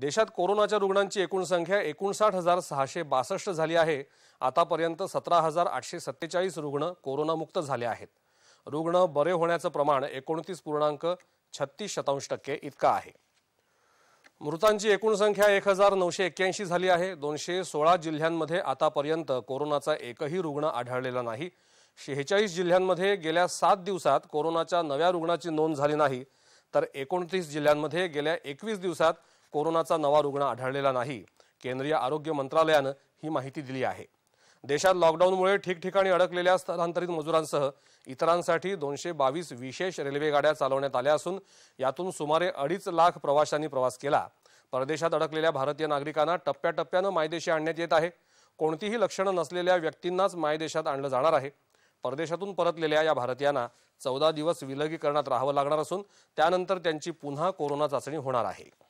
देशात कोरोनाच्या रुग्णांची एकूण संख्या एकोणसाठ हजार सहाशे बासष्ट झाली आहे आतापर्यंत सतरा हजार आठशे सत्तेचाळीस रुग्ण कोरोनामुक्त झाले आहेत रुग्ण बरे होण्याचं प्रमाण एकोणतीस पूर्णांक छत्तीस शतांश टक्के इतका आहे मृतांची एकूण संख्या एक हजार नऊशे एक्क्याऐंशी झाली आहे दोनशे सोळा जिल्ह्यांमध्ये आतापर्यंत कोरोनाचा एकही रुग्ण आढळलेला नाही शेहेचाळीस जिल्ह्यांमध्ये गेल्या सात दिवसात कोरोनाच्या नव्या रुग्णाची नोंद झाली नाही तर एकोणतीस जिल्ह्यांमध्ये गेल्या एकवीस दिवसात कोरोनाचा नवा रुग्ण आढळलेला नाही केंद्रीय आरोग्य मंत्रालयानं ही माहिती दिली आहे देशात लॉकडाऊनमुळे ठिकठिकाणी अडकलेल्या स्थलांतरित मजुरांसह इतरांसाठी दोनशे बावीस विशेष रेल्वेगाड्या चालवण्यात आल्या असून यातून सुमारे अडीच लाख प्रवाशांनी प्रवास केला परदेशात अडकलेल्या भारतीय नागरिकांना टप्प्याटप्प्यानं मायदेशी आणण्यात येत आहे कोणतीही लक्षणं नसलेल्या व्यक्तींनाच मायदेशात आणलं जाणार आहे परदेशातून परतलेल्या या भारतीयांना चौदा दिवस विलगीकरणात राहावं लागणार असून त्यानंतर त्यांची पुन्हा कोरोना चाचणी होणार आहे